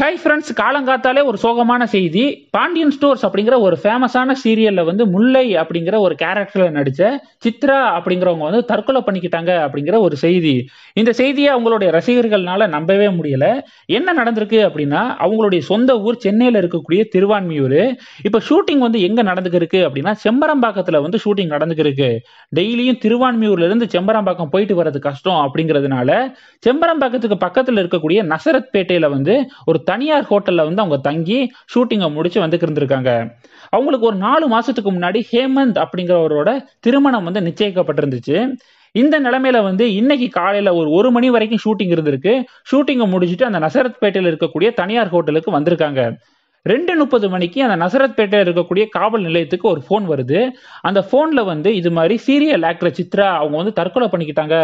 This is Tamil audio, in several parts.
ஹை ஃப்ரெண்ட்ஸ் காலங்காத்தாலே ஒரு சோகமான செய்தி பாண்டியன் ஸ்டோர்ஸ் அப்படிங்கிற ஒரு ஃபேமஸான சீரியலில் வந்து முல்லை அப்படிங்கிற ஒரு கேரக்டரில் நடித்த சித்ரா அப்படிங்கிறவங்க வந்து தற்கொலை பண்ணிக்கிட்டாங்க அப்படிங்கிற ஒரு செய்தி இந்த செய்தியை அவங்களுடைய ரசிகர்கள்னால நம்பவே முடியல என்ன நடந்திருக்கு அப்படின்னா அவங்களுடைய சொந்த ஊர் சென்னையில் இருக்கக்கூடிய திருவான்மியூர் இப்போ ஷூட்டிங் வந்து எங்கே நடந்துக்கிருக்கு அப்படின்னா செம்பரம்பாக்கத்தில் வந்து ஷூட்டிங் நடந்துக்கிருக்கு டெய்லியும் திருவான்மியூர்லேருந்து செம்பரம்பாக்கம் போயிட்டு வர்றது கஷ்டம் அப்படிங்கிறதுனால செம்பரம்பாக்கத்துக்கு பக்கத்தில் இருக்கக்கூடிய நசரத் பேட்டையில் வந்து ஒரு தனியார் ஹோட்டலில் வந்து அவங்க தங்கி ஷூட்டிங்கை முடிச்சு வந்துக்கு இருந்திருக்காங்க அவங்களுக்கு ஒரு நாலு மாசத்துக்கு முன்னாடி ஹேமந்த் அப்படிங்கிறவரோட திருமணம் வந்து நிச்சயிக்கப்பட்டிருந்துச்சு இந்த நிலைமையில வந்து இன்னைக்கு காலையில ஒரு ஒரு மணி வரைக்கும் ஷூட்டிங் இருந்திருக்கு ஷூட்டிங்கை முடிச்சுட்டு அந்த நசரத்பேட்டையில் இருக்கக்கூடிய தனியார் ஹோட்டலுக்கு வந்திருக்காங்க ரெண்டு முப்பது மணிக்கு அந்த பேட்டையில் இருக்கக்கூடிய காவல் நிலையத்துக்கு ஒரு ஃபோன் வருது அந்த ஃபோனில் வந்து இது மாதிரி சீரியல் ஆக்டர் சித்ரா அவங்க வந்து தற்கொலை பண்ணிக்கிட்டாங்க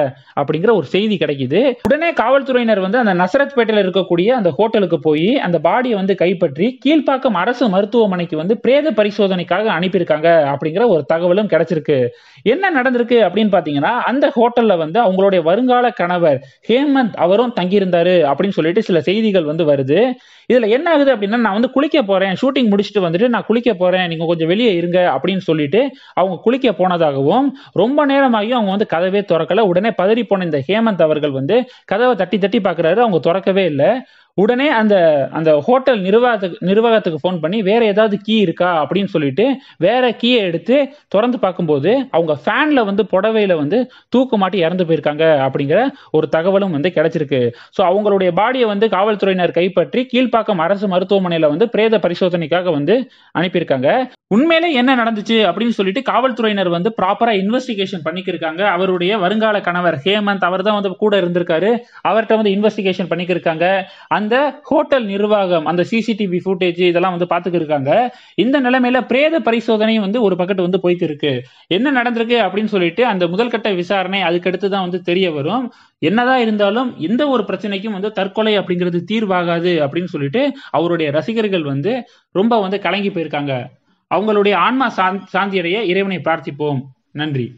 அப்படிங்கிற ஒரு செய்தி கிடைக்குது உடனே காவல்துறையினர் வந்து அந்த பேட்டையில் இருக்கக்கூடிய அந்த ஹோட்டலுக்கு போய் அந்த பாடியை வந்து கைப்பற்றி கீழ்ப்பாக்கம் அரசு மருத்துவமனைக்கு வந்து பிரேத பரிசோதனைக்காக அனுப்பியிருக்காங்க அப்படிங்கிற ஒரு தகவலும் கிடைச்சிருக்கு என்ன நடந்திருக்கு அப்படின்னு பார்த்தீங்கன்னா அந்த ஹோட்டலில் வந்து அவங்களுடைய வருங்கால கணவர் ஹேமந்த் அவரும் தங்கியிருந்தாரு அப்படின்னு சொல்லிட்டு சில செய்திகள் வந்து வருது இதில் என்ன ஆகுது அப்படின்னா நான் வந்து குளிக்க குளிக்க போறேன் ஷூட்டிங் முடிச்சுட்டு வந்துட்டு நான் குளிக்க போறேன் நீங்க கொஞ்சம் வெளியே இருங்க அப்படின்னு சொல்லிட்டு அவங்க குளிக்க போனதாகவும் ரொம்ப நேரமாகி அவங்க வந்து கதவே திறக்கல உடனே பதறி போன இந்த ஹேமந்த் அவர்கள் வந்து கதவை தட்டி தட்டி பாக்குறாரு அவங்க திறக்கவே இல்லை உடனே அந்த அந்த ஹோட்டல் நிர்வாகத்துக்கு நிர்வாகத்துக்கு ஃபோன் பண்ணி வேற ஏதாவது கீ இருக்கா அப்படின்னு சொல்லிட்டு வேற கீயை எடுத்து திறந்து பார்க்கும்போது அவங்க ஃபேன்ல வந்து புடவையில வந்து தூக்கு மாட்டி இறந்து போயிருக்காங்க அப்படிங்கிற ஒரு தகவலும் வந்து கிடைச்சிருக்கு ஸோ அவங்களுடைய பாடியை வந்து காவல்துறையினர் கைப்பற்றி கீழ்ப்பாக்கம் அரசு மருத்துவமனையில வந்து பிரேத பரிசோதனைக்காக வந்து அனுப்பியிருக்காங்க உண்மையிலே என்ன நடந்துச்சு அப்படின்னு சொல்லிட்டு காவல்துறையினர் வந்து ப்ராப்பரா இன்வெஸ்டிகேஷன் பண்ணிக்கிருக்காங்க அவருடைய வருங்கால கணவர் ஹேமந்த் அவர் தான் வந்து கூட இருந்திருக்காரு அவர்கிட்ட வந்து இன்வெஸ்டிகேஷன் பண்ணிக்கிருக்காங்க அந்த ஹோட்டல் நிர்வாகம் அந்த சிசிடிவி ஃபுட்டேஜ் இதெல்லாம் வந்து பாத்துக்கிருக்காங்க இருக்காங்க இந்த நிலைமையில பிரேத பரிசோதனையும் வந்து ஒரு பக்கத்து வந்து போயிட்டு இருக்கு என்ன நடந்திருக்கு அப்படின்னு சொல்லிட்டு அந்த முதல் கட்ட விசாரணை அதுக்கடுத்து தான் வந்து தெரிய வரும் என்னதான் இருந்தாலும் எந்த ஒரு பிரச்சனைக்கும் வந்து தற்கொலை அப்படிங்கிறது தீர்வாகாது அப்படின்னு சொல்லிட்டு அவருடைய ரசிகர்கள் வந்து ரொம்ப வந்து கலங்கி போயிருக்காங்க அவங்களுடைய ஆன்மா சாந்தியடைய இறைவனை பிரார்த்திப்போம் நன்றி